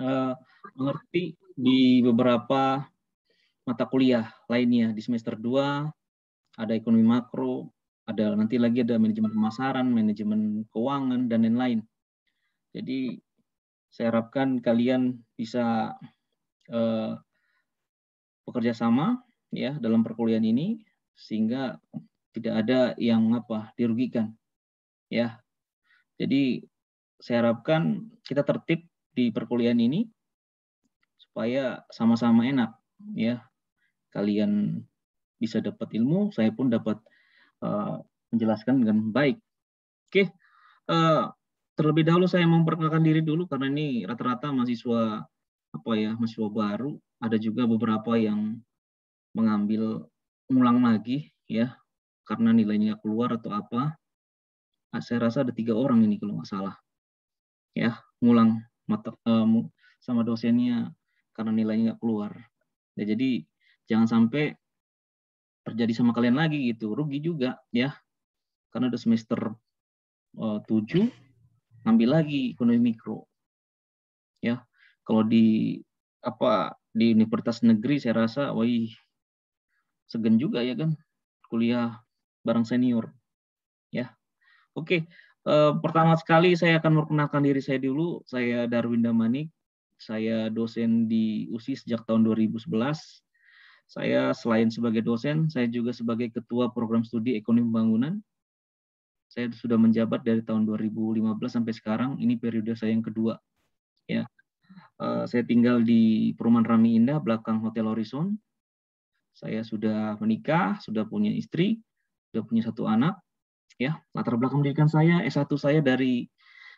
Eh, mengerti di beberapa mata kuliah lainnya di semester 2 ada ekonomi makro, ada nanti lagi ada manajemen pemasaran, manajemen keuangan dan lain-lain. Jadi saya harapkan kalian bisa eh, bekerja sama ya dalam perkuliahan ini sehingga tidak ada yang apa dirugikan ya. Jadi saya harapkan kita tertib di perkuliahan ini supaya sama-sama enak ya. Kalian bisa dapat ilmu, saya pun dapat uh, menjelaskan dengan baik. Oke. Uh, terlebih dahulu saya memperkenalkan diri dulu karena ini rata-rata mahasiswa apa ya, mahasiswa baru, ada juga beberapa yang mengambil ulang lagi ya karena nilainya keluar atau apa. Ah, saya rasa ada tiga orang ini kalau nggak salah. Ya, ngulang mata uh, eh, sama dosennya karena nilainya nggak keluar. Ya, jadi jangan sampai terjadi sama kalian lagi gitu, rugi juga ya. Karena udah semester eh, uh, 7 ngambil lagi ekonomi mikro. Ya. Kalau di apa di universitas negeri saya rasa wah segan juga ya kan kuliah bareng senior. Ya. Oke, Eh, pertama sekali saya akan memperkenalkan diri saya dulu. Saya Darwin Damanik. Saya dosen di USI sejak tahun 2011. Saya selain sebagai dosen, saya juga sebagai ketua program studi ekonomi pembangunan. Saya sudah menjabat dari tahun 2015 sampai sekarang. Ini periode saya yang kedua. Ya, uh, saya tinggal di Perumahan Rami Indah, belakang Hotel Horizon. Saya sudah menikah, sudah punya istri, sudah punya satu anak Ya, latar belakang pendidikan saya S1 saya dari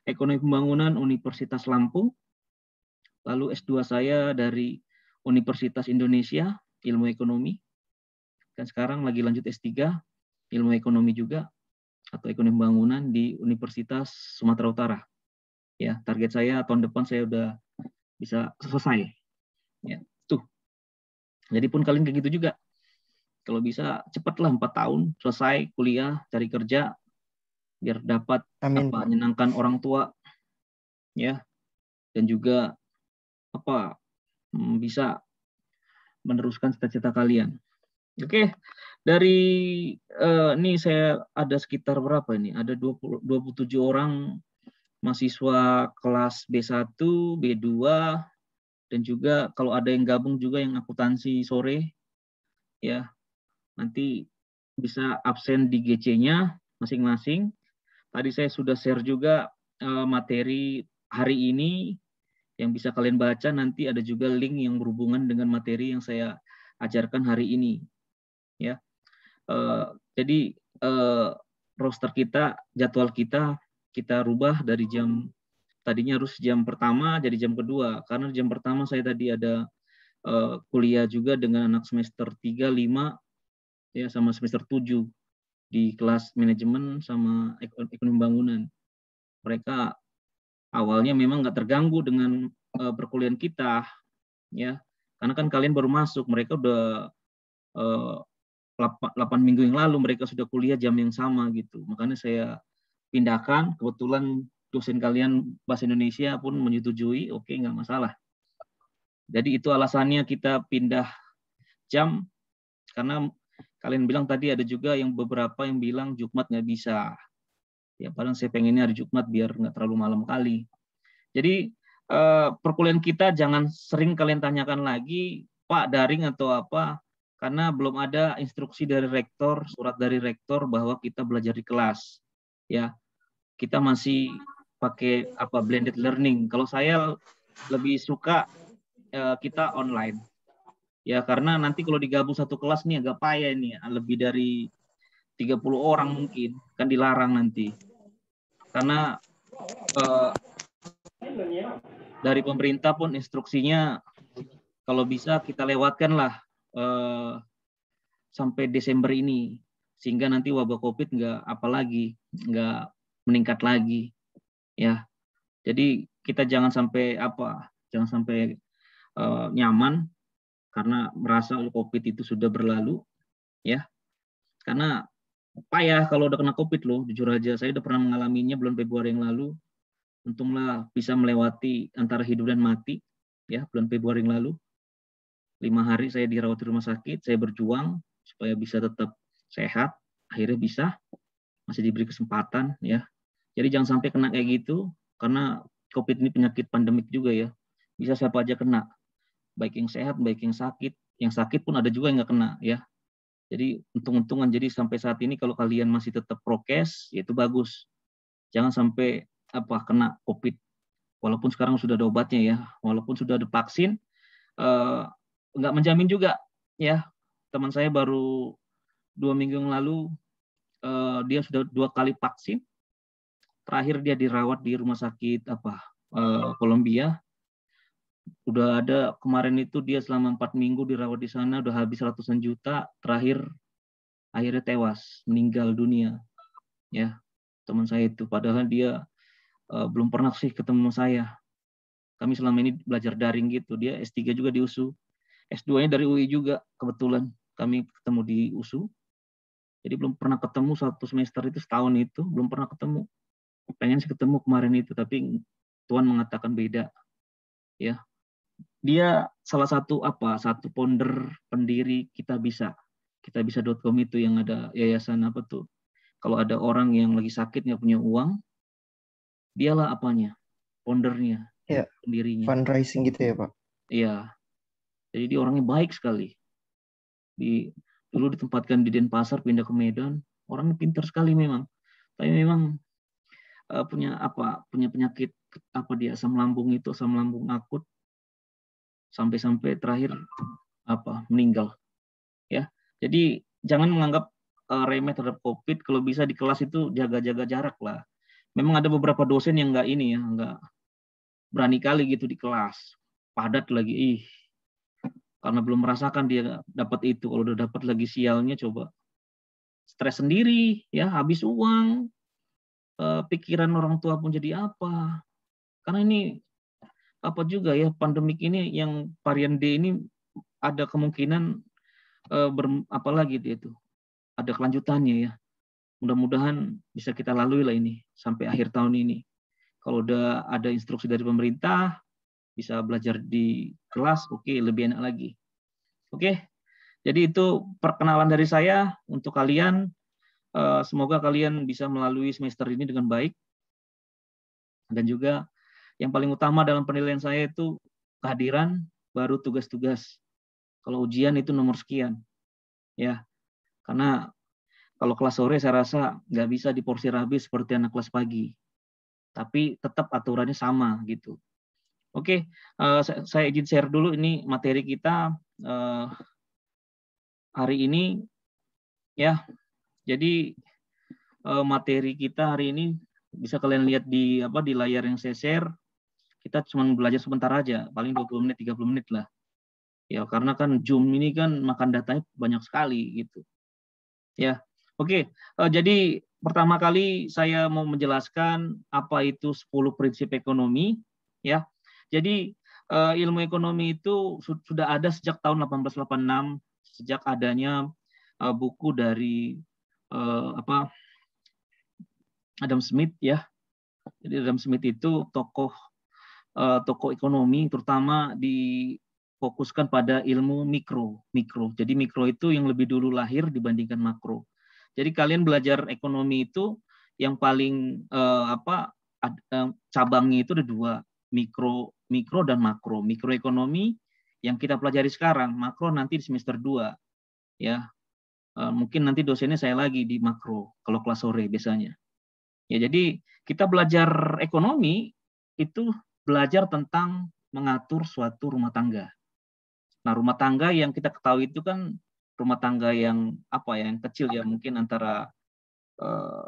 Ekonomi Pembangunan Universitas Lampung. Lalu S2 saya dari Universitas Indonesia, Ilmu Ekonomi. Dan sekarang lagi lanjut S3, Ilmu Ekonomi juga atau Ekonomi Pembangunan di Universitas Sumatera Utara. Ya, target saya tahun depan saya udah bisa selesai. Ya, tuh. Jadi pun kalian kayak gitu juga kalau bisa cepatlah empat tahun selesai kuliah, cari kerja, biar dapat Amin. apa menyenangkan orang tua, ya, dan juga apa mm, bisa meneruskan cita-cita kalian. Oke, okay. dari uh, ini saya ada sekitar berapa ini? Ada 20, 27 orang mahasiswa kelas B1, B2, dan juga kalau ada yang gabung juga yang akuntansi sore, ya Nanti bisa absen di GC-nya masing-masing. Tadi saya sudah share juga eh, materi hari ini yang bisa kalian baca. Nanti ada juga link yang berhubungan dengan materi yang saya ajarkan hari ini. Ya, eh, jadi eh, roster kita, jadwal kita, kita rubah dari jam tadinya harus jam pertama jadi jam kedua karena jam pertama saya tadi ada kuliah juga dengan anak semester 3, 5, ya sama semester 7 di kelas manajemen sama ekonomi bangunan. Mereka awalnya memang nggak terganggu dengan uh, perkuliahan kita, ya karena kan kalian baru masuk, mereka udah uh, 8, 8 minggu yang lalu mereka sudah kuliah jam yang sama gitu. Makanya saya pindahkan, kebetulan dosen kalian bahasa Indonesia pun menyetujui, oke okay, nggak masalah. Jadi itu alasannya kita pindah jam karena Kalian bilang tadi ada juga yang beberapa yang bilang Jumat nggak bisa. Ya padahal saya pengennya hari Jumat biar nggak terlalu malam kali. Jadi eh, perkuliahan kita jangan sering kalian tanyakan lagi Pak daring atau apa karena belum ada instruksi dari rektor, surat dari rektor bahwa kita belajar di kelas. Ya. Kita masih pakai apa blended learning. Kalau saya lebih suka eh, kita online Ya karena nanti kalau digabung satu kelas nih agak payah ini ya. lebih dari 30 orang mungkin kan dilarang nanti. Karena eh, dari pemerintah pun instruksinya kalau bisa kita lewatkanlah eh, sampai Desember ini sehingga nanti wabah COVID nggak apalagi lagi nggak meningkat lagi ya jadi kita jangan sampai apa jangan sampai uh, nyaman karena merasa oh, COVID itu sudah berlalu, ya. Karena payah kalau udah kena COVID loh, jujur aja. Saya udah pernah mengalaminya bulan Februari yang lalu. Untunglah bisa melewati antara hidup dan mati, ya, bulan Februari yang lalu. Lima hari saya dirawat di rumah sakit, saya berjuang supaya bisa tetap sehat. Akhirnya bisa, masih diberi kesempatan, ya. Jadi jangan sampai kena kayak gitu, karena COVID ini penyakit pandemik juga ya. Bisa siapa aja kena, baik yang sehat baik yang sakit yang sakit pun ada juga yang nggak kena ya jadi untung-untungan jadi sampai saat ini kalau kalian masih tetap prokes ya itu bagus jangan sampai apa kena covid walaupun sekarang sudah ada obatnya ya walaupun sudah ada vaksin eh, nggak menjamin juga ya teman saya baru dua minggu yang lalu eh, dia sudah dua kali vaksin terakhir dia dirawat di rumah sakit apa eh, Kolombia udah ada kemarin itu dia selama empat minggu dirawat di sana udah habis ratusan juta terakhir akhirnya tewas meninggal dunia ya teman saya itu padahal dia uh, belum pernah sih ketemu saya kami selama ini belajar daring gitu dia S3 juga di USU S2 nya dari UI juga kebetulan kami ketemu di USU jadi belum pernah ketemu satu semester itu setahun itu belum pernah ketemu pengen sih ketemu kemarin itu tapi Tuhan mengatakan beda ya dia salah satu apa satu founder pendiri kita bisa kita bisa bisa.com itu yang ada yayasan apa tuh kalau ada orang yang lagi sakit nggak punya uang dialah apanya foundernya ya, pendirinya fundraising gitu ya pak iya jadi dia orangnya baik sekali di dulu ditempatkan di Denpasar pindah ke Medan orangnya pintar sekali memang tapi memang uh, punya apa punya penyakit apa dia asam lambung itu asam lambung akut sampai-sampai terakhir apa meninggal ya jadi jangan menganggap uh, remeh terhadap covid kalau bisa di kelas itu jaga-jaga jarak lah memang ada beberapa dosen yang enggak ini ya enggak berani kali gitu di kelas padat lagi ih karena belum merasakan dia dapat itu kalau udah dapat lagi sialnya coba stres sendiri ya habis uang eh, pikiran orang tua pun jadi apa karena ini apa juga ya pandemik ini yang varian D ini ada kemungkinan eh, ber, apalagi itu ada kelanjutannya ya. Mudah-mudahan bisa kita lalui lah ini sampai akhir tahun ini. Kalau udah ada instruksi dari pemerintah, bisa belajar di kelas, oke, okay, lebih enak lagi. Oke, okay? jadi itu perkenalan dari saya untuk kalian. Eh, semoga kalian bisa melalui semester ini dengan baik. Dan juga yang paling utama dalam penilaian saya itu kehadiran baru tugas-tugas. Kalau ujian itu nomor sekian. Ya. Karena kalau kelas sore saya rasa nggak bisa diporsi habis seperti anak kelas pagi. Tapi tetap aturannya sama gitu. Oke, eh, saya, izin share dulu ini materi kita eh, hari ini ya. Jadi eh, materi kita hari ini bisa kalian lihat di apa di layar yang saya share kita cuma belajar sebentar aja, paling 20 menit, 30 menit lah. Ya, karena kan Zoom ini kan makan datanya banyak sekali gitu. Ya. Oke, okay. Eh, jadi pertama kali saya mau menjelaskan apa itu 10 prinsip ekonomi, ya. Jadi eh, ilmu ekonomi itu sudah ada sejak tahun 1886 sejak adanya eh, buku dari apa Adam Smith ya. Jadi Adam Smith itu tokoh uh, eh, toko ekonomi terutama difokuskan pada ilmu mikro mikro jadi mikro itu yang lebih dulu lahir dibandingkan makro jadi kalian belajar ekonomi itu yang paling uh, apa ad, uh, cabangnya itu ada dua mikro mikro dan makro mikroekonomi yang kita pelajari sekarang makro nanti di semester 2 ya uh, mungkin nanti dosennya saya lagi di makro kalau kelas sore biasanya ya jadi kita belajar ekonomi itu belajar tentang mengatur suatu rumah tangga. Nah, rumah tangga yang kita ketahui itu kan rumah tangga yang apa ya, yang kecil ya mungkin antara eh,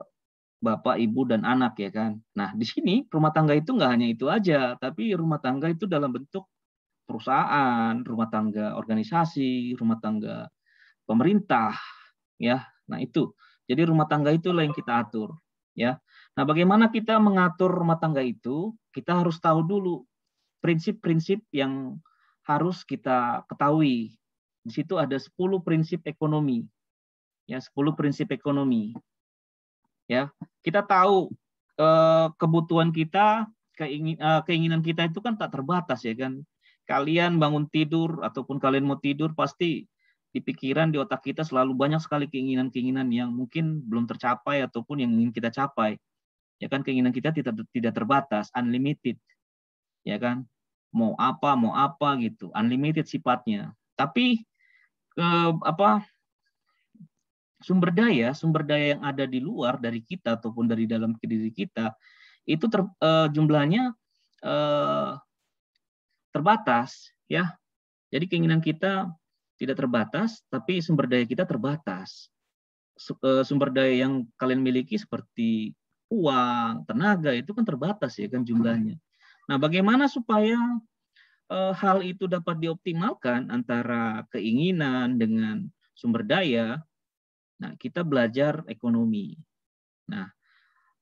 bapak, ibu dan anak ya kan. Nah, di sini rumah tangga itu nggak hanya itu aja, tapi rumah tangga itu dalam bentuk perusahaan, rumah tangga organisasi, rumah tangga pemerintah ya. Nah, itu. Jadi rumah tangga itulah yang kita atur ya. Nah, bagaimana kita mengatur rumah tangga itu? kita harus tahu dulu prinsip-prinsip yang harus kita ketahui. Di situ ada 10 prinsip ekonomi. Ya, 10 prinsip ekonomi. Ya, kita tahu eh, kebutuhan kita, eh, keinginan kita itu kan tak terbatas ya kan. Kalian bangun tidur ataupun kalian mau tidur pasti di pikiran di otak kita selalu banyak sekali keinginan-keinginan yang mungkin belum tercapai ataupun yang ingin kita capai ya kan keinginan kita tidak tidak terbatas unlimited ya kan mau apa mau apa gitu unlimited sifatnya tapi ke eh, apa sumber daya sumber daya yang ada di luar dari kita ataupun dari dalam diri kita itu ter, uh, jumlahnya uh, terbatas ya jadi keinginan kita tidak terbatas tapi sumber daya kita terbatas sumber daya yang kalian miliki seperti uang, tenaga itu kan terbatas ya kan jumlahnya. Nah, bagaimana supaya e, hal itu dapat dioptimalkan antara keinginan dengan sumber daya? Nah, kita belajar ekonomi. Nah,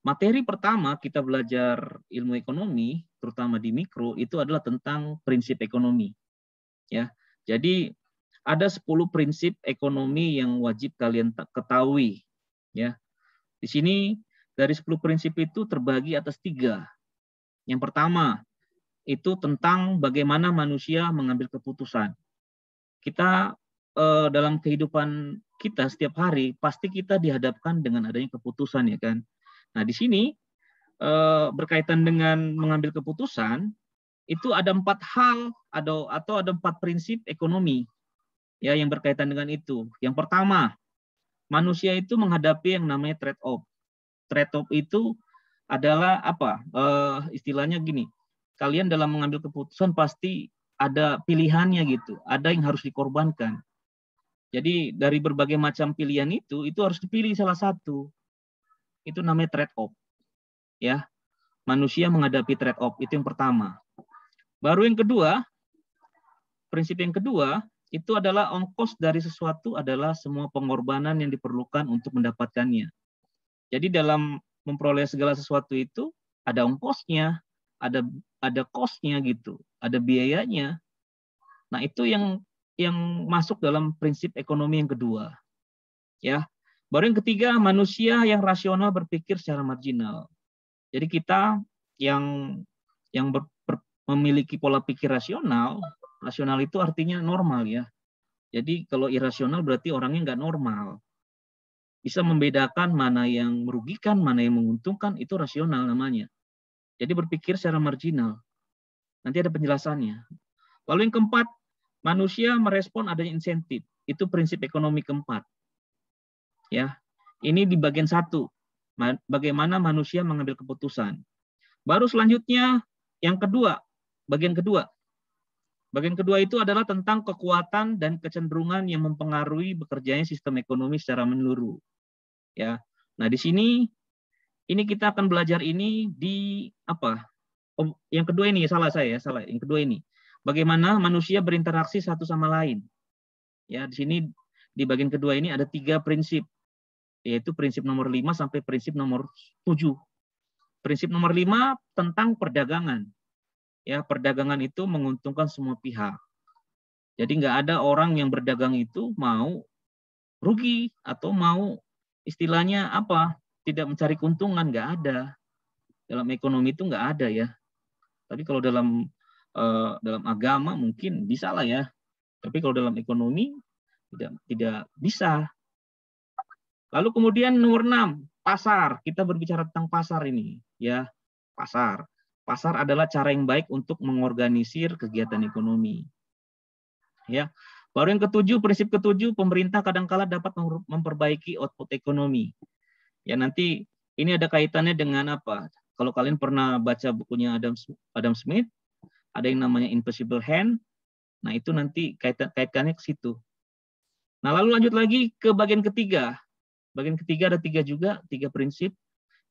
materi pertama kita belajar ilmu ekonomi, terutama di mikro itu adalah tentang prinsip ekonomi. Ya. Jadi ada 10 prinsip ekonomi yang wajib kalian ketahui ya. Di sini dari 10 prinsip itu terbagi atas tiga. Yang pertama, itu tentang bagaimana manusia mengambil keputusan. Kita eh, dalam kehidupan kita setiap hari pasti kita dihadapkan dengan adanya keputusan ya kan. Nah di sini eh, berkaitan dengan mengambil keputusan itu ada empat hal atau atau ada empat prinsip ekonomi ya yang berkaitan dengan itu. Yang pertama, manusia itu menghadapi yang namanya trade off trade off itu adalah apa? Uh, istilahnya gini, kalian dalam mengambil keputusan pasti ada pilihannya gitu, ada yang harus dikorbankan. Jadi dari berbagai macam pilihan itu, itu harus dipilih salah satu. Itu namanya trade off. Ya, manusia menghadapi trade off itu yang pertama. Baru yang kedua, prinsip yang kedua itu adalah ongkos dari sesuatu adalah semua pengorbanan yang diperlukan untuk mendapatkannya. Jadi dalam memperoleh segala sesuatu itu ada ongkosnya, ada ada kosnya gitu, ada biayanya. Nah itu yang yang masuk dalam prinsip ekonomi yang kedua, ya. Baru yang ketiga manusia yang rasional berpikir secara marginal. Jadi kita yang yang ber, ber, memiliki pola pikir rasional, rasional itu artinya normal ya. Jadi kalau irasional berarti orangnya nggak normal bisa membedakan mana yang merugikan, mana yang menguntungkan, itu rasional namanya. Jadi berpikir secara marginal. Nanti ada penjelasannya. Lalu yang keempat, manusia merespon adanya insentif. Itu prinsip ekonomi keempat. Ya, ini di bagian satu, bagaimana manusia mengambil keputusan. Baru selanjutnya yang kedua, bagian kedua. Bagian kedua itu adalah tentang kekuatan dan kecenderungan yang mempengaruhi bekerjanya sistem ekonomi secara menyeluruh ya. Nah, di sini ini kita akan belajar ini di apa? yang kedua ini salah saya, ya, salah. Yang kedua ini. Bagaimana manusia berinteraksi satu sama lain. Ya, di sini di bagian kedua ini ada tiga prinsip yaitu prinsip nomor 5 sampai prinsip nomor 7. Prinsip nomor 5 tentang perdagangan. Ya, perdagangan itu menguntungkan semua pihak. Jadi nggak ada orang yang berdagang itu mau rugi atau mau istilahnya apa? Tidak mencari keuntungan, nggak ada. Dalam ekonomi itu nggak ada ya. Tapi kalau dalam uh, dalam agama mungkin bisa lah ya. Tapi kalau dalam ekonomi tidak tidak bisa. Lalu kemudian nomor enam pasar. Kita berbicara tentang pasar ini, ya. Pasar. Pasar adalah cara yang baik untuk mengorganisir kegiatan ekonomi. Ya. Baru yang ketujuh, prinsip ketujuh, pemerintah kadangkala dapat memperbaiki output ekonomi. Ya nanti ini ada kaitannya dengan apa? Kalau kalian pernah baca bukunya Adam Adam Smith, ada yang namanya Invisible Hand. Nah itu nanti kaitan kaitannya ke situ. Nah lalu lanjut lagi ke bagian ketiga. Bagian ketiga ada tiga juga, tiga prinsip,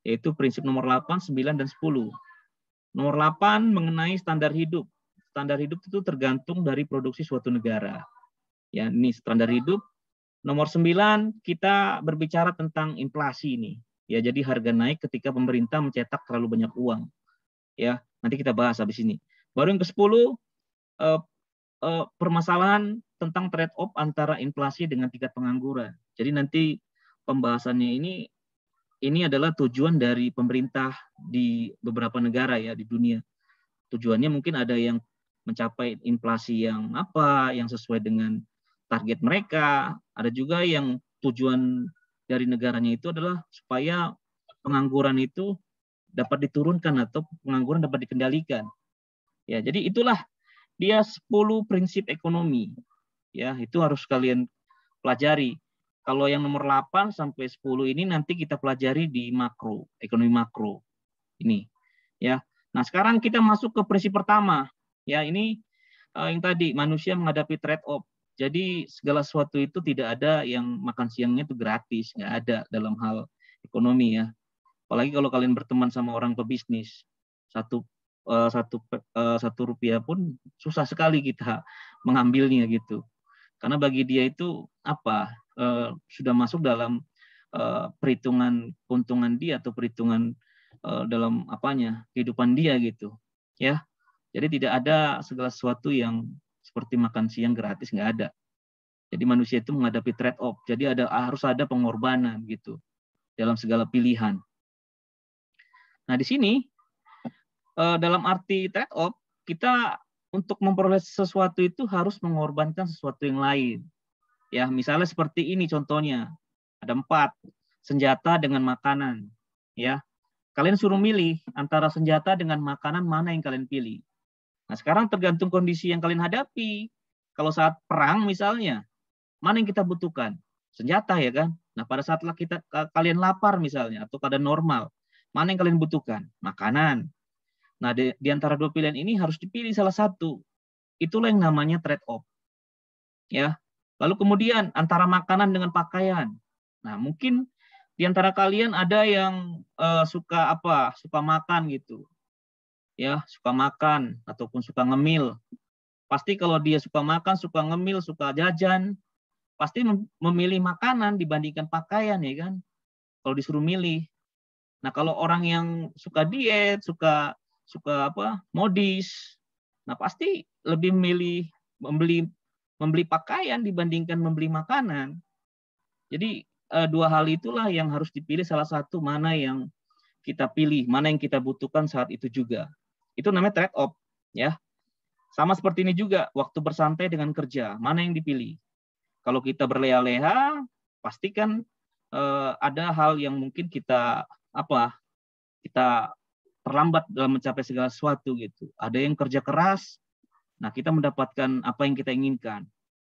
yaitu prinsip nomor 8, 9, dan 10. Nomor 8 mengenai standar hidup. Standar hidup itu tergantung dari produksi suatu negara. Ya, ini standar hidup. Nomor 9 kita berbicara tentang inflasi ini. Ya, jadi harga naik ketika pemerintah mencetak terlalu banyak uang. Ya, nanti kita bahas habis ini. Baru yang ke-10 eh, eh, permasalahan tentang trade off antara inflasi dengan tingkat pengangguran. Jadi nanti pembahasannya ini ini adalah tujuan dari pemerintah di beberapa negara ya di dunia. Tujuannya mungkin ada yang mencapai inflasi yang apa, yang sesuai dengan target mereka, ada juga yang tujuan dari negaranya itu adalah supaya pengangguran itu dapat diturunkan atau pengangguran dapat dikendalikan. Ya, jadi itulah dia 10 prinsip ekonomi. Ya, itu harus kalian pelajari. Kalau yang nomor 8 sampai 10 ini nanti kita pelajari di makro, ekonomi makro. Ini. Ya. Nah, sekarang kita masuk ke prinsip pertama. Ya, ini eh, yang tadi manusia menghadapi trade off jadi segala sesuatu itu tidak ada yang makan siangnya itu gratis, nggak ada dalam hal ekonomi ya. Apalagi kalau kalian berteman sama orang pebisnis, satu eh, satu eh, satu rupiah pun susah sekali kita mengambilnya gitu. Karena bagi dia itu apa eh, sudah masuk dalam perhitungan keuntungan dia atau perhitungan uh, dalam apanya kehidupan dia gitu, ya. Jadi tidak ada segala sesuatu yang seperti makan siang gratis nggak ada. Jadi manusia itu menghadapi trade off. Jadi ada harus ada pengorbanan gitu dalam segala pilihan. Nah di sini eh, dalam arti trade off kita untuk memperoleh sesuatu itu harus mengorbankan sesuatu yang lain. Ya misalnya seperti ini contohnya ada empat senjata dengan makanan. Ya kalian suruh milih antara senjata dengan makanan mana yang kalian pilih. Nah sekarang tergantung kondisi yang kalian hadapi. Kalau saat perang misalnya, mana yang kita butuhkan? Senjata ya kan? Nah pada saat kita kalian lapar misalnya atau pada normal, mana yang kalian butuhkan? Makanan. Nah di, di antara dua pilihan ini harus dipilih salah satu. Itulah yang namanya trade off. Ya. Lalu kemudian antara makanan dengan pakaian. Nah mungkin di antara kalian ada yang uh, suka apa suka makan gitu ya suka makan ataupun suka ngemil. Pasti kalau dia suka makan, suka ngemil, suka jajan, pasti memilih makanan dibandingkan pakaian ya kan. Kalau disuruh milih. Nah, kalau orang yang suka diet, suka suka apa? modis. Nah, pasti lebih memilih membeli membeli pakaian dibandingkan membeli makanan. Jadi eh, dua hal itulah yang harus dipilih salah satu mana yang kita pilih, mana yang kita butuhkan saat itu juga. Itu namanya trade off, ya. Sama seperti ini juga, waktu bersantai dengan kerja, mana yang dipilih? Kalau kita berleha-leha, pastikan eh, ada hal yang mungkin kita apa? Kita terlambat dalam mencapai segala sesuatu gitu. Ada yang kerja keras, nah kita mendapatkan apa yang kita inginkan,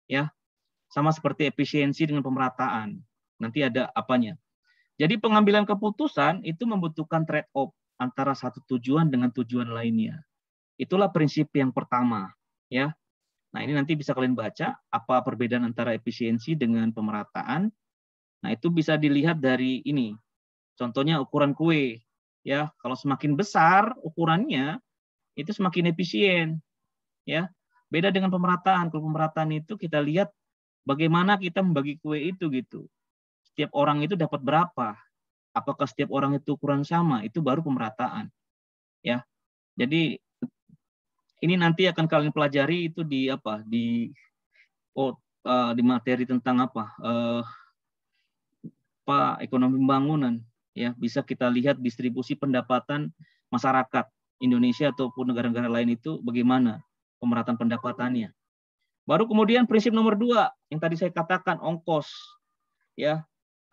ya. Sama seperti efisiensi dengan pemerataan. Nanti ada apanya. Jadi pengambilan keputusan itu membutuhkan trade off antara satu tujuan dengan tujuan lainnya. Itulah prinsip yang pertama, ya. Nah, ini nanti bisa kalian baca apa perbedaan antara efisiensi dengan pemerataan. Nah, itu bisa dilihat dari ini. Contohnya ukuran kue, ya. Kalau semakin besar ukurannya, itu semakin efisien, ya. Beda dengan pemerataan. Kalau pemerataan itu kita lihat bagaimana kita membagi kue itu gitu. Setiap orang itu dapat berapa, apakah setiap orang itu kurang sama itu baru pemerataan ya jadi ini nanti akan kalian pelajari itu di apa di oh, uh, di materi tentang apa uh, apa ekonomi pembangunan ya bisa kita lihat distribusi pendapatan masyarakat Indonesia ataupun negara-negara lain itu bagaimana pemerataan pendapatannya baru kemudian prinsip nomor dua yang tadi saya katakan ongkos ya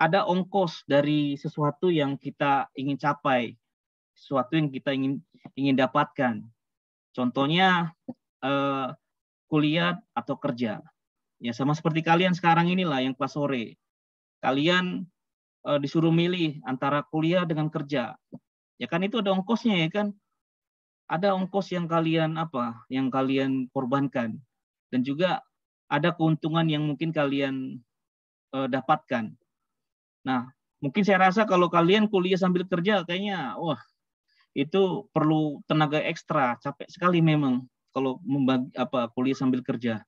ada ongkos dari sesuatu yang kita ingin capai, sesuatu yang kita ingin ingin dapatkan. Contohnya eh, kuliah atau kerja. Ya sama seperti kalian sekarang inilah yang kelas sore. Kalian eh, disuruh milih antara kuliah dengan kerja. Ya kan itu ada ongkosnya ya kan. Ada ongkos yang kalian apa? Yang kalian korbankan dan juga ada keuntungan yang mungkin kalian eh, dapatkan. Nah, mungkin saya rasa kalau kalian kuliah sambil kerja kayaknya wah itu perlu tenaga ekstra, capek sekali memang kalau membagi apa kuliah sambil kerja.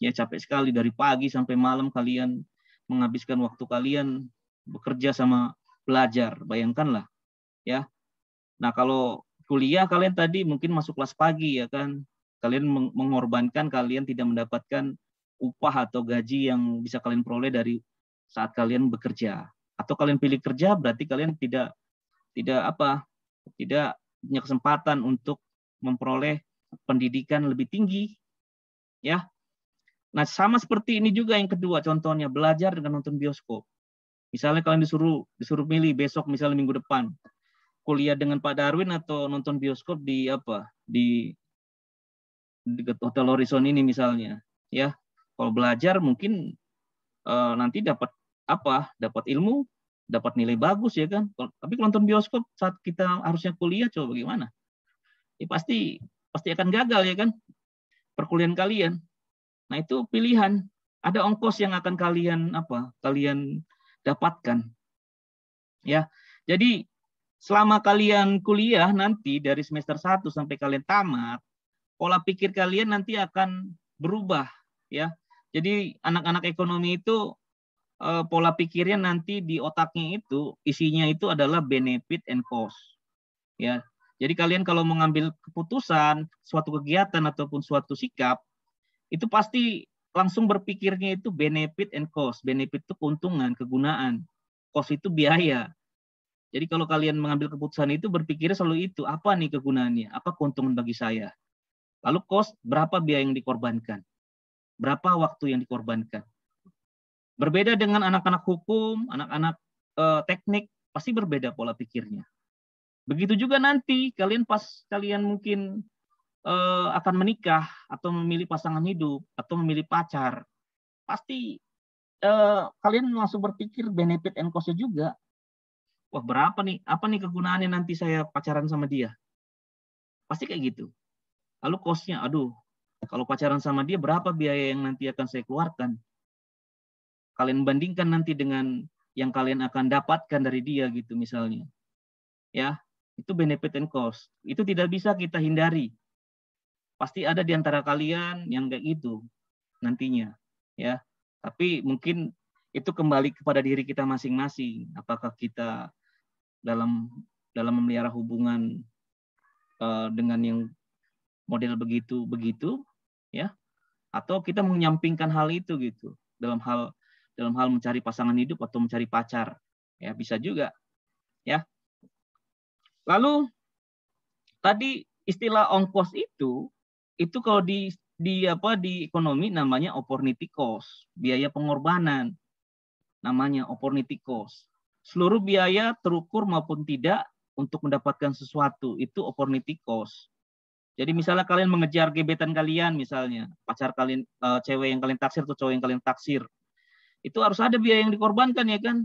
Ya capek sekali dari pagi sampai malam kalian menghabiskan waktu kalian bekerja sama belajar, bayangkanlah. Ya. Nah, kalau kuliah kalian tadi mungkin masuk kelas pagi ya kan. Kalian mengorbankan kalian tidak mendapatkan upah atau gaji yang bisa kalian peroleh dari saat kalian bekerja atau kalian pilih kerja berarti kalian tidak tidak apa tidak punya kesempatan untuk memperoleh pendidikan lebih tinggi ya nah sama seperti ini juga yang kedua contohnya belajar dengan nonton bioskop misalnya kalian disuruh disuruh milih besok misalnya minggu depan kuliah dengan Pak Darwin atau nonton bioskop di apa di, di hotel Horizon ini misalnya ya kalau belajar mungkin uh, nanti dapat apa? Dapat ilmu, dapat nilai bagus ya kan. Tapi kalau nonton bioskop saat kita harusnya kuliah coba bagaimana? Ya pasti pasti akan gagal ya kan perkuliahan kalian. Nah, itu pilihan. Ada ongkos yang akan kalian apa? Kalian dapatkan. Ya. Jadi selama kalian kuliah nanti dari semester 1 sampai kalian tamat, pola pikir kalian nanti akan berubah ya. Jadi anak-anak ekonomi itu uh, pola pikirnya nanti di otaknya itu isinya itu adalah benefit and cost. Ya. Jadi kalian kalau mengambil keputusan suatu kegiatan ataupun suatu sikap itu pasti langsung berpikirnya itu benefit and cost. Benefit itu keuntungan, kegunaan. Cost itu biaya. Jadi kalau kalian mengambil keputusan itu berpikirnya selalu itu, apa nih kegunaannya? Apa keuntungan bagi saya? Lalu cost berapa biaya yang dikorbankan? Berapa waktu yang dikorbankan? Berbeda dengan anak-anak hukum, anak-anak eh, teknik, pasti berbeda pola pikirnya. Begitu juga nanti kalian pas kalian mungkin eh, akan menikah atau memilih pasangan hidup atau memilih pacar, pasti eh, kalian langsung berpikir benefit and cost-nya juga. Wah berapa nih? Apa nih kegunaannya nanti saya pacaran sama dia? Pasti kayak gitu. Lalu cost-nya, aduh, kalau pacaran sama dia berapa biaya yang nanti akan saya keluarkan? kalian bandingkan nanti dengan yang kalian akan dapatkan dari dia gitu misalnya. Ya, itu benefit and cost. Itu tidak bisa kita hindari. Pasti ada di antara kalian yang kayak gitu nantinya, ya. Tapi mungkin itu kembali kepada diri kita masing-masing. Apakah kita dalam dalam memelihara hubungan uh, dengan yang model begitu begitu, ya? Atau kita menyampingkan hal itu gitu dalam hal dalam hal mencari pasangan hidup atau mencari pacar. Ya, bisa juga. Ya. Lalu tadi istilah ongkos itu itu kalau di di apa di ekonomi namanya opportunity cost, biaya pengorbanan. Namanya opportunity cost. Seluruh biaya terukur maupun tidak untuk mendapatkan sesuatu itu opportunity cost. Jadi misalnya kalian mengejar gebetan kalian misalnya, pacar kalian eh, cewek yang kalian taksir atau cowok yang kalian taksir itu harus ada biaya yang dikorbankan ya kan?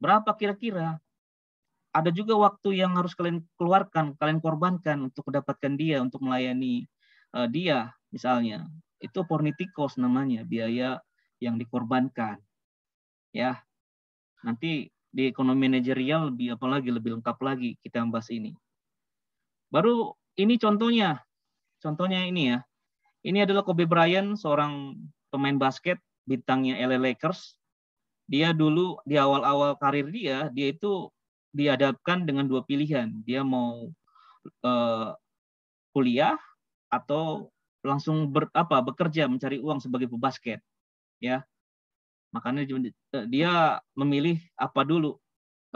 Berapa kira-kira? Ada juga waktu yang harus kalian keluarkan, kalian korbankan untuk mendapatkan dia, untuk melayani uh, dia misalnya. Itu pornitikos namanya, biaya yang dikorbankan. Ya. Nanti di ekonomi manajerial lebih apalagi lebih lengkap lagi kita bahas ini. Baru ini contohnya. Contohnya ini ya. Ini adalah Kobe Bryant, seorang pemain basket bintangnya LA Lakers. Dia dulu di awal-awal karir dia, dia itu dihadapkan dengan dua pilihan. Dia mau eh, kuliah atau langsung ber, apa bekerja mencari uang sebagai pebasket. Ya. Makanya dia eh, memilih apa dulu?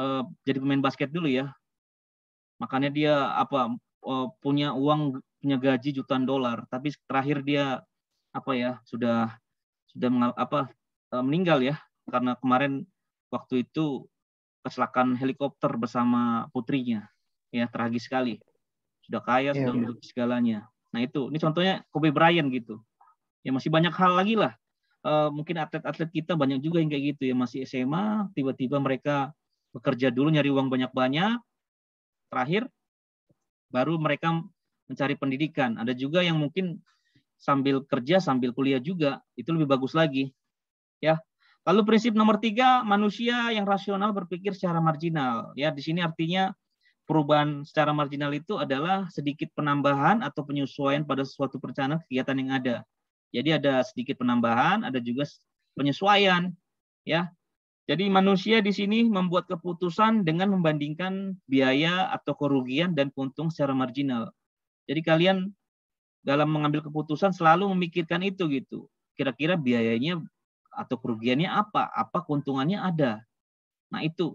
Eh, jadi pemain basket dulu ya. Makanya dia apa uh, punya uang punya gaji jutaan dolar, tapi terakhir dia apa ya sudah sudah apa eh, meninggal ya karena kemarin waktu itu kecelakaan helikopter bersama putrinya ya tragis sekali sudah kaya yeah, sudah yeah. Iya. segalanya nah itu ini contohnya Kobe Bryant gitu ya masih banyak hal lagi lah e, mungkin atlet-atlet kita banyak juga yang kayak gitu ya masih SMA tiba-tiba mereka bekerja dulu nyari uang banyak-banyak terakhir baru mereka mencari pendidikan ada juga yang mungkin sambil kerja sambil kuliah juga itu lebih bagus lagi ya lalu prinsip nomor tiga manusia yang rasional berpikir secara marginal ya di sini artinya perubahan secara marginal itu adalah sedikit penambahan atau penyesuaian pada suatu perencanaan kegiatan yang ada jadi ada sedikit penambahan ada juga penyesuaian ya jadi manusia di sini membuat keputusan dengan membandingkan biaya atau kerugian dan keuntung secara marginal. Jadi kalian dalam mengambil keputusan selalu memikirkan itu gitu. Kira-kira biayanya atau kerugiannya apa? Apa keuntungannya ada? Nah itu.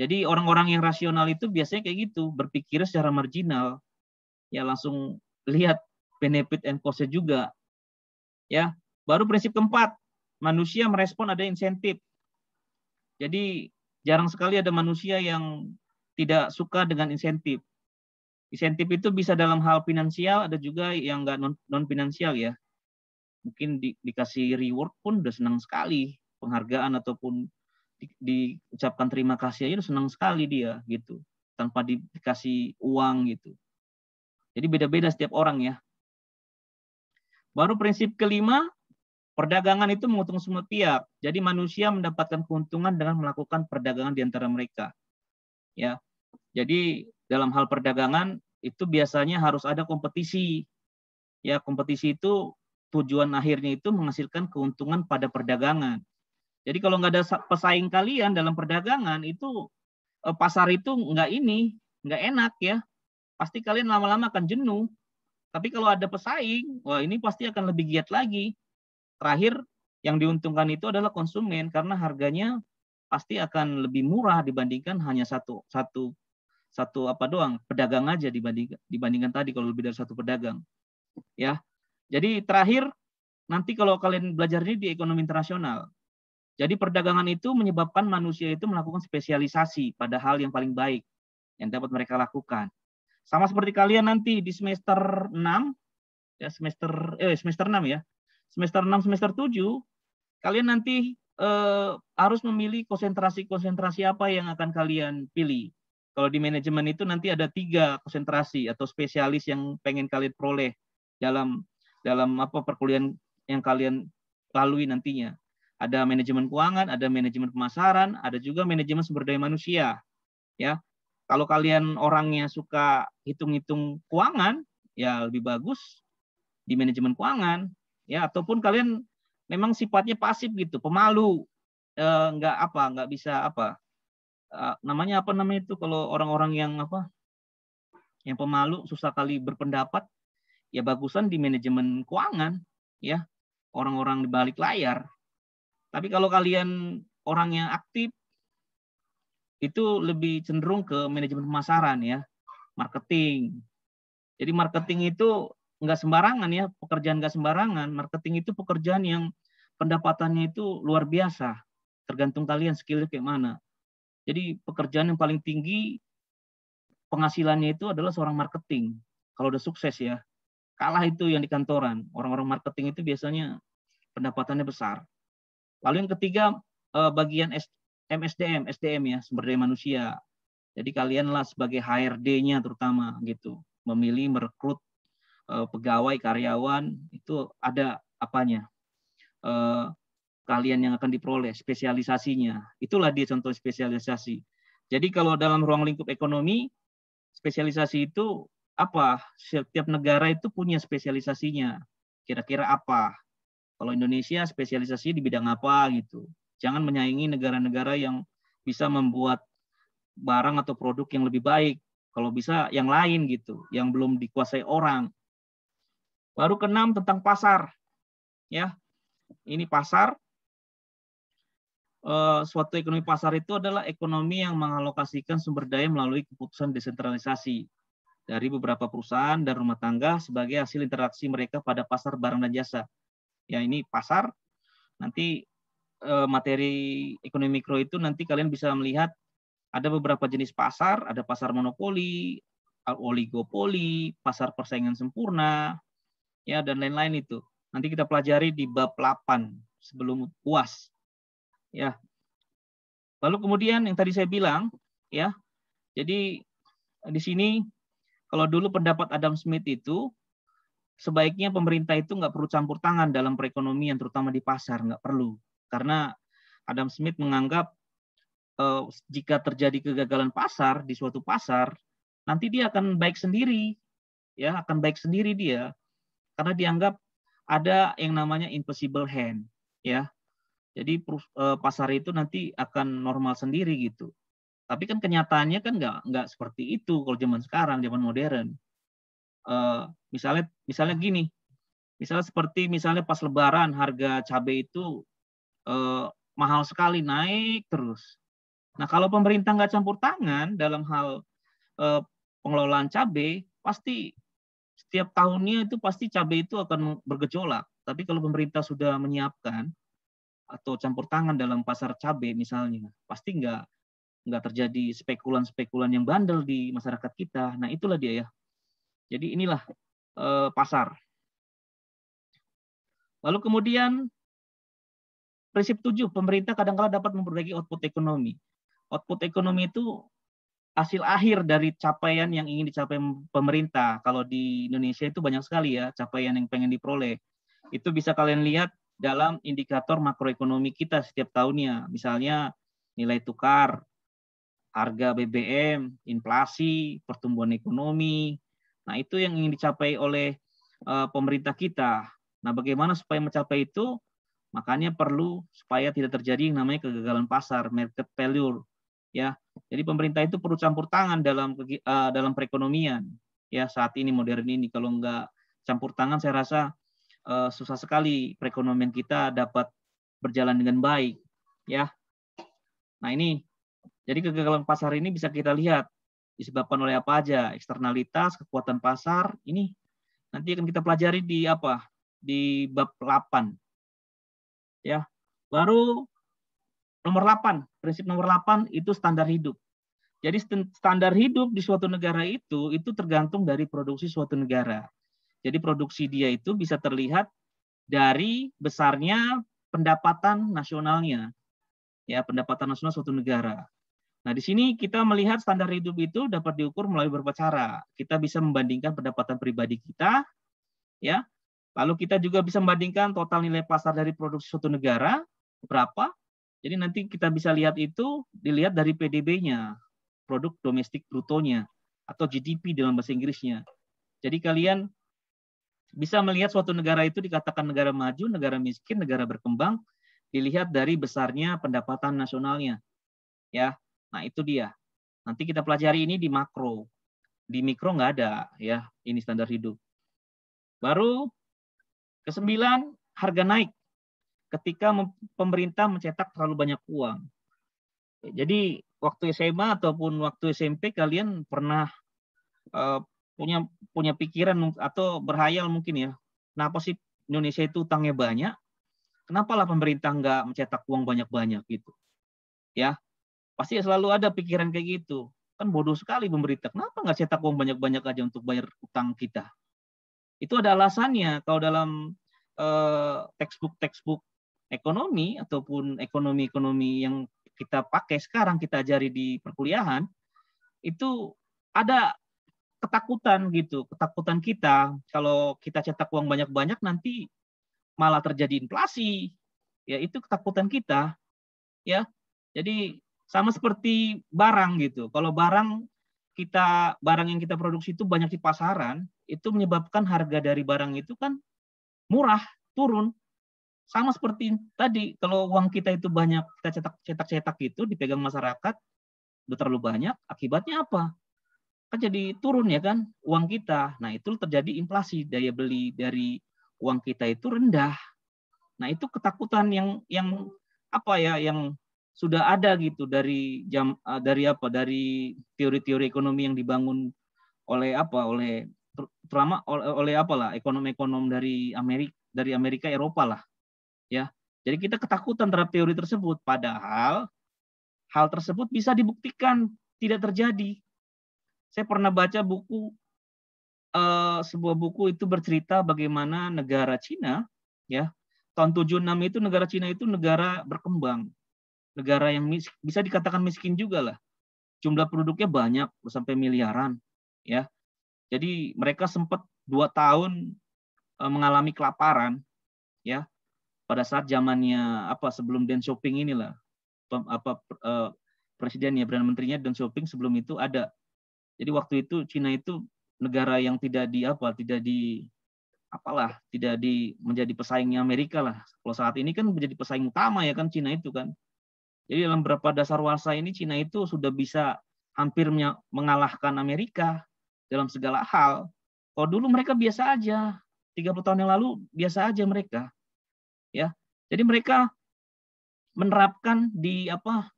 Jadi orang-orang yang rasional itu biasanya kayak gitu, berpikir secara marginal. Ya langsung lihat benefit and cost-nya juga. Ya, baru prinsip keempat, manusia merespon ada insentif. Jadi jarang sekali ada manusia yang tidak suka dengan insentif. Insentif itu bisa dalam hal finansial, ada juga yang nggak non finansial ya. Mungkin di, dikasih reward pun udah senang sekali, penghargaan ataupun di, diucapkan terima kasih aja udah senang sekali dia gitu, tanpa di, dikasih uang gitu. Jadi beda-beda setiap orang ya. Baru prinsip kelima, perdagangan itu menguntung semua pihak. Jadi manusia mendapatkan keuntungan dengan melakukan perdagangan di antara mereka. Ya. Jadi dalam hal perdagangan itu biasanya harus ada kompetisi. Ya, kompetisi itu tujuan akhirnya itu menghasilkan keuntungan pada perdagangan. Jadi kalau nggak ada pesaing kalian dalam perdagangan itu eh, pasar itu nggak ini, nggak enak ya. Pasti kalian lama-lama akan jenuh. Tapi kalau ada pesaing, wah ini pasti akan lebih giat lagi. Terakhir yang diuntungkan itu adalah konsumen karena harganya pasti akan lebih murah dibandingkan hanya satu satu satu apa doang pedagang aja dibanding dibandingkan tadi kalau lebih dari satu pedagang ya jadi terakhir nanti kalau kalian belajar ini di ekonomi internasional jadi perdagangan itu menyebabkan manusia itu melakukan spesialisasi pada hal yang paling baik yang dapat mereka lakukan sama seperti kalian nanti di semester 6 ya semester eh semester 6 ya semester 6 semester 7 kalian nanti eh, harus memilih konsentrasi-konsentrasi apa yang akan kalian pilih kalau di manajemen itu nanti ada tiga konsentrasi atau spesialis yang pengen kalian peroleh dalam dalam apa perkuliahan yang kalian lalui nantinya. Ada manajemen keuangan, ada manajemen pemasaran, ada juga manajemen sumber daya manusia. Ya, kalau kalian orangnya suka hitung-hitung keuangan, ya lebih bagus di manajemen keuangan. Ya, ataupun kalian memang sifatnya pasif gitu, pemalu, eh, nggak apa, nggak bisa apa, Eh, namanya apa namanya itu kalau orang-orang yang apa yang pemalu susah kali berpendapat ya bagusan di manajemen keuangan ya orang-orang di balik layar tapi kalau kalian orang yang aktif itu lebih cenderung ke manajemen pemasaran ya marketing jadi marketing itu nggak sembarangan ya pekerjaan nggak sembarangan marketing itu pekerjaan yang pendapatannya itu luar biasa tergantung kalian skillnya kayak mana jadi pekerjaan yang paling tinggi penghasilannya itu adalah seorang marketing. Kalau udah sukses ya, kalah itu yang di kantoran. Orang-orang marketing itu biasanya pendapatannya besar. Lalu yang ketiga eh, bagian MSDM, SDM ya, sumber daya manusia. Jadi kalianlah sebagai HRD-nya terutama gitu, memilih merekrut eh, pegawai karyawan itu ada apanya? Eh, kalian yang akan diperoleh, spesialisasinya. Itulah dia contoh spesialisasi. Jadi kalau dalam ruang lingkup ekonomi, spesialisasi itu apa? Setiap negara itu punya spesialisasinya. Kira-kira apa? Kalau Indonesia spesialisasi di bidang apa gitu. Jangan menyaingi negara-negara yang bisa membuat barang atau produk yang lebih baik. Kalau bisa yang lain gitu, yang belum dikuasai orang. Baru keenam tentang pasar. Ya. Ini pasar Eh, suatu ekonomi pasar itu adalah ekonomi yang mengalokasikan sumber daya melalui keputusan desentralisasi dari beberapa perusahaan dan rumah tangga sebagai hasil interaksi mereka pada pasar barang dan jasa. Ya ini pasar. Nanti eh, materi ekonomi mikro itu nanti kalian bisa melihat ada beberapa jenis pasar, ada pasar monopoli, oligopoli, pasar persaingan sempurna, ya dan lain-lain itu. Nanti kita pelajari di bab 8 sebelum puas ya. Lalu kemudian yang tadi saya bilang ya. Jadi di sini kalau dulu pendapat Adam Smith itu sebaiknya pemerintah itu nggak perlu campur tangan dalam perekonomian terutama di pasar nggak perlu karena Adam Smith menganggap eh, jika terjadi kegagalan pasar di suatu pasar nanti dia akan baik sendiri ya akan baik sendiri dia karena dianggap ada yang namanya invisible hand ya jadi eh, pasar itu nanti akan normal sendiri gitu. Tapi kan kenyataannya kan nggak nggak seperti itu kalau zaman sekarang, zaman modern. Uh, misalnya misalnya gini, misalnya seperti misalnya pas Lebaran harga cabai itu uh, mahal sekali naik terus. Nah kalau pemerintah nggak campur tangan dalam hal uh, pengelolaan cabai, pasti setiap tahunnya itu pasti cabai itu akan bergejolak. Tapi kalau pemerintah sudah menyiapkan, atau campur tangan dalam pasar cabai misalnya pasti nggak nggak terjadi spekulan-spekulan yang bandel di masyarakat kita nah itulah dia ya jadi inilah eh, pasar lalu kemudian prinsip tujuh pemerintah kadang kadang-kadang dapat memperbaiki output ekonomi output ekonomi itu hasil akhir dari capaian yang ingin dicapai pemerintah kalau di Indonesia itu banyak sekali ya capaian yang pengen diperoleh itu bisa kalian lihat dalam indikator makroekonomi kita setiap tahunnya. Misalnya nilai tukar, harga BBM, inflasi, pertumbuhan ekonomi. Nah, itu yang ingin dicapai oleh uh, pemerintah kita. Nah, bagaimana supaya mencapai itu? Makanya perlu supaya tidak terjadi yang namanya kegagalan pasar, market failure. Ya, jadi pemerintah itu perlu campur tangan dalam uh, dalam perekonomian. Ya, saat ini modern ini kalau nggak campur tangan, saya rasa uh, susah sekali perekonomian kita dapat berjalan dengan baik, ya. Nah ini, jadi kegagalan pasar ini bisa kita lihat disebabkan oleh apa aja, eksternalitas, kekuatan pasar, ini nanti akan kita pelajari di apa? Di bab 8. Ya. Baru nomor 8, prinsip nomor 8 itu standar hidup. Jadi standar hidup di suatu negara itu itu tergantung dari produksi suatu negara. Jadi produksi dia itu bisa terlihat dari besarnya pendapatan nasionalnya. Ya, pendapatan nasional suatu negara. Nah, di sini kita melihat standar hidup itu dapat diukur melalui beberapa cara. Kita bisa membandingkan pendapatan pribadi kita, ya. Lalu kita juga bisa membandingkan total nilai pasar dari produksi suatu negara berapa. Jadi nanti kita bisa lihat itu dilihat dari PDB-nya, produk domestik brutonya atau GDP dalam bahasa Inggrisnya. Jadi kalian bisa melihat suatu negara itu dikatakan negara maju, negara miskin, negara berkembang dilihat dari besarnya pendapatan nasionalnya. Ya. Nah, itu dia. Nanti kita pelajari ini di makro. Di mikro nggak ada ya, ini standar hidup. Baru kesembilan, harga naik ketika pemerintah mencetak terlalu banyak uang. Jadi waktu SMA ataupun waktu SMP kalian pernah eh, punya punya pikiran atau berhayal mungkin ya, kenapa sih Indonesia itu utangnya banyak? Kenapa lah pemerintah nggak mencetak uang banyak-banyak gitu? Ya, pasti selalu ada pikiran kayak gitu. Kan bodoh sekali pemerintah. Kenapa nggak cetak uang banyak-banyak aja untuk bayar utang kita? Itu ada alasannya. Kalau dalam textbook textbook eh, ekonomi ataupun ekonomi-ekonomi yang kita pakai sekarang kita ajari di perkuliahan itu ada ketakutan gitu, ketakutan kita kalau kita cetak uang banyak-banyak nanti malah terjadi inflasi. Ya, itu ketakutan kita. Ya. Jadi sama seperti barang gitu. Kalau barang kita barang yang kita produksi itu banyak di pasaran, itu menyebabkan harga dari barang itu kan murah, turun. Sama seperti tadi, kalau uang kita itu banyak kita cetak-cetak-cetak gitu dipegang masyarakat, terlalu banyak, akibatnya apa? kan jadi turun ya kan uang kita. Nah, itu terjadi inflasi daya beli dari uang kita itu rendah. Nah, itu ketakutan yang yang apa ya yang sudah ada gitu dari jam eh, dari apa dari teori-teori ekonomi yang dibangun oleh apa oleh terutama oleh, oleh apalah ekonom-ekonom dari Amerika dari Amerika Eropa lah ya jadi kita ketakutan terhadap teori tersebut padahal hal tersebut bisa dibuktikan tidak terjadi saya pernah baca buku uh, sebuah buku itu bercerita bagaimana negara Cina ya tahun 76 itu negara Cina itu negara berkembang. Negara yang mis bisa dikatakan miskin juga lah. Jumlah penduduknya banyak sampai miliaran ya. Jadi mereka sempat dua tahun uh, mengalami kelaparan ya pada saat zamannya apa sebelum Deng Xiaoping inilah apa eh, presidennya perdana menterinya Deng Xiaoping sebelum itu ada jadi waktu itu Cina itu negara yang tidak di apa, tidak di apalah, tidak di menjadi pesaingnya Amerika lah. Kalau saat ini kan menjadi pesaing utama ya kan Cina itu kan. Jadi dalam beberapa dasar warsa ini Cina itu sudah bisa hampir mengalahkan Amerika dalam segala hal. Kalau dulu mereka biasa aja, 30 tahun yang lalu biasa aja mereka. Ya. Jadi mereka menerapkan di apa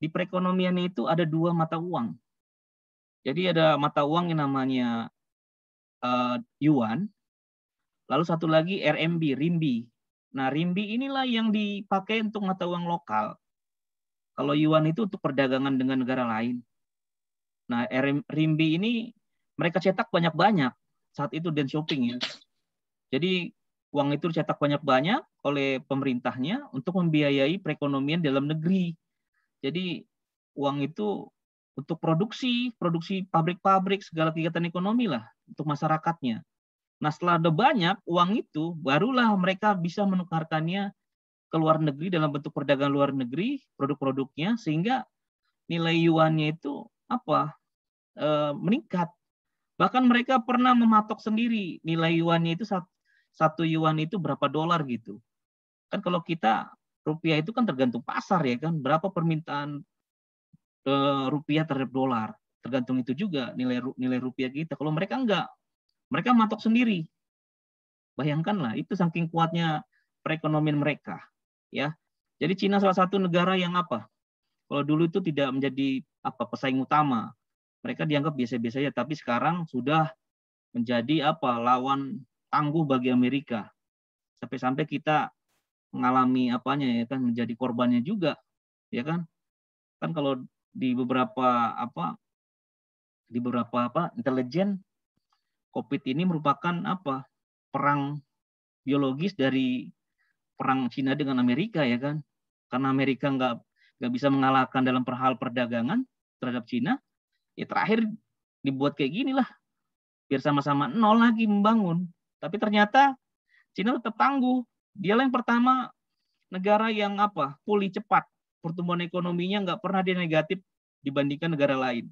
di perekonomiannya itu ada dua mata uang. Jadi ada mata uang yang namanya uh, yuan, lalu satu lagi RMB, rimbi. Nah, rimbi inilah yang dipakai untuk mata uang lokal. Kalau yuan itu untuk perdagangan dengan negara lain. Nah, rimbi ini mereka cetak banyak-banyak saat itu dan shopping ya. Jadi uang itu cetak banyak-banyak oleh pemerintahnya untuk membiayai perekonomian dalam negeri. Jadi uang itu untuk produksi, produksi pabrik-pabrik, segala kegiatan ekonomi lah untuk masyarakatnya. Nah setelah ada banyak uang itu, barulah mereka bisa menukarkannya ke luar negeri dalam bentuk perdagangan luar negeri produk-produknya sehingga nilai yuannya itu apa e, meningkat bahkan mereka pernah mematok sendiri nilai yuannya itu satu, satu yuan itu berapa dolar gitu kan kalau kita rupiah itu kan tergantung pasar ya kan berapa permintaan Eh, rupiah terhadap dolar. Tergantung itu juga nilai nilai rupiah kita. Kalau mereka enggak, mereka matok sendiri. Bayangkanlah itu saking kuatnya perekonomian mereka, ya. Jadi Cina salah satu negara yang apa? Kalau dulu itu tidak menjadi apa pesaing utama. Mereka dianggap biasa-biasa saja, tapi sekarang sudah menjadi apa? lawan tangguh bagi Amerika. Sampai-sampai kita mengalami apanya ya kan menjadi korbannya juga, ya kan? Kan kalau di beberapa apa di beberapa apa intelijen COVID ini merupakan apa perang biologis dari perang Cina dengan Amerika ya kan karena Amerika nggak nggak bisa mengalahkan dalam perhal perdagangan terhadap Cina ya terakhir dibuat kayak gini lah biar sama-sama nol lagi membangun tapi ternyata Cina tetap tangguh dia yang pertama negara yang apa pulih cepat pertumbuhan ekonominya nggak pernah dia negatif dibandingkan negara lain.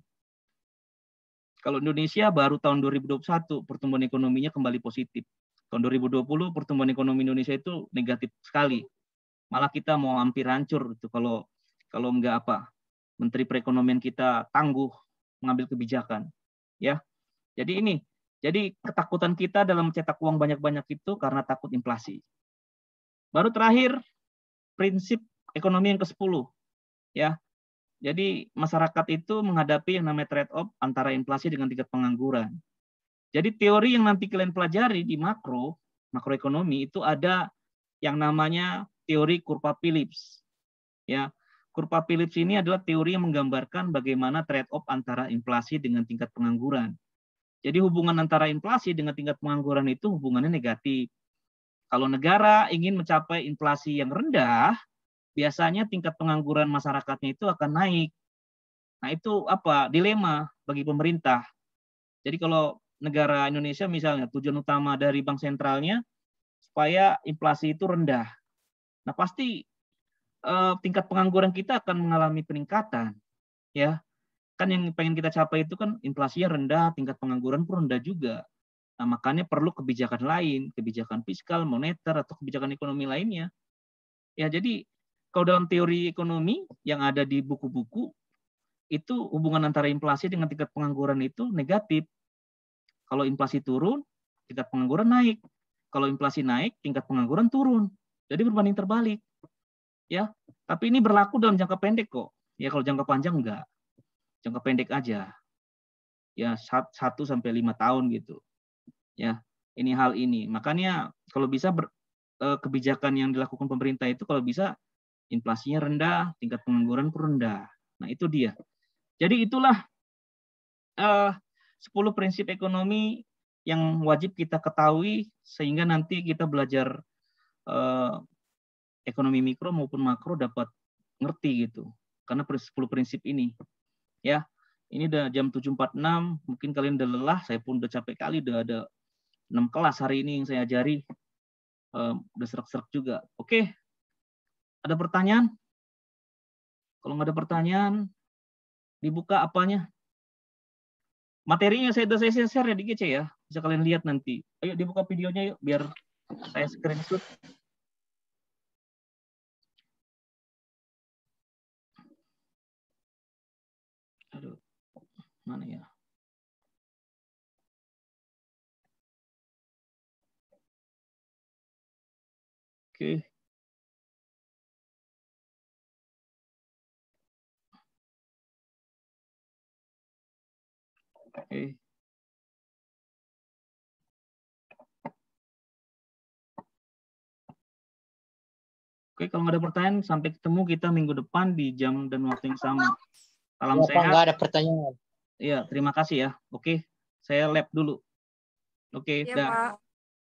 Kalau Indonesia baru tahun 2021 pertumbuhan ekonominya kembali positif. Tahun 2020 pertumbuhan ekonomi Indonesia itu negatif sekali. Malah kita mau hampir hancur itu kalau kalau nggak apa Menteri Perekonomian kita tangguh mengambil kebijakan, ya. Jadi ini, jadi ketakutan kita dalam mencetak uang banyak-banyak itu karena takut inflasi. Baru terakhir prinsip ekonomi yang ke-10 ya. Jadi masyarakat itu menghadapi yang namanya trade-off antara inflasi dengan tingkat pengangguran. Jadi teori yang nanti kalian pelajari di makro, makroekonomi itu ada yang namanya teori kurva Phillips. Ya, kurva Phillips ini adalah teori yang menggambarkan bagaimana trade-off antara inflasi dengan tingkat pengangguran. Jadi hubungan antara inflasi dengan tingkat pengangguran itu hubungannya negatif. Kalau negara ingin mencapai inflasi yang rendah, biasanya tingkat pengangguran masyarakatnya itu akan naik. Nah, itu apa? Dilema bagi pemerintah. Jadi kalau negara Indonesia misalnya tujuan utama dari bank sentralnya supaya inflasi itu rendah. Nah, pasti eh, tingkat pengangguran kita akan mengalami peningkatan, ya. Kan yang pengen kita capai itu kan inflasinya rendah, tingkat pengangguran pun rendah juga. Nah, makanya perlu kebijakan lain, kebijakan fiskal, moneter atau kebijakan ekonomi lainnya. Ya, jadi kalau dalam teori ekonomi yang ada di buku-buku, itu hubungan antara inflasi dengan tingkat pengangguran itu negatif. Kalau inflasi turun, tingkat pengangguran naik. Kalau inflasi naik, tingkat pengangguran turun. Jadi berbanding terbalik. Ya, tapi ini berlaku dalam jangka pendek kok. Ya kalau jangka panjang enggak. Jangka pendek aja. Ya 1 sampai 5 tahun gitu. Ya, ini hal ini. Makanya kalau bisa ber, eh, kebijakan yang dilakukan pemerintah itu kalau bisa inflasinya rendah, tingkat pengangguran pun rendah. Nah, itu dia. Jadi itulah eh, uh, 10 prinsip ekonomi yang wajib kita ketahui sehingga nanti kita belajar uh, ekonomi mikro maupun makro dapat ngerti gitu. Karena 10 prinsip ini. Ya. Ini udah jam 7.46, mungkin kalian udah lelah, saya pun udah capek kali, udah ada 6 kelas hari ini yang saya ajari. Um, udah serak-serak juga. Oke, ada pertanyaan? Kalau nggak ada pertanyaan, dibuka apanya? Materinya saya sudah saya share ya di GC ya. Bisa kalian lihat nanti. Ayo dibuka videonya yuk biar saya screenshot. Aduh, mana ya? Oke. Okay. Okay. Oke, kalau nggak ada pertanyaan, sampai ketemu kita minggu depan di jam dan waktu yang sama. Salam Bapak iya, sehat. Nggak ada pertanyaan. Iya, terima kasih ya. Oke, saya lab dulu. Oke, ya, dah. Pak.